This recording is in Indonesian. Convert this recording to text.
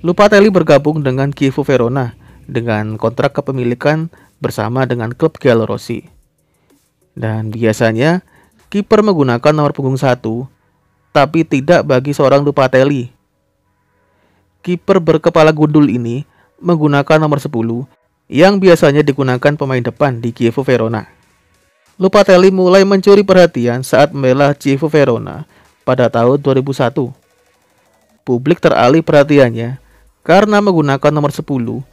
Lupatelli bergabung dengan Kievo Verona dengan kontrak kepemilikan bersama dengan klub Giallorossi. Dan biasanya kiper menggunakan nomor punggung satu, tapi tidak bagi seorang Lupatelli. Kiper berkepala gundul ini menggunakan nomor 10 yang biasanya digunakan pemain depan di Kievo Verona. Lupatelli mulai mencuri perhatian saat membela Kievo Verona pada tahun 2001. Publik teralih perhatiannya karena menggunakan nomor 10,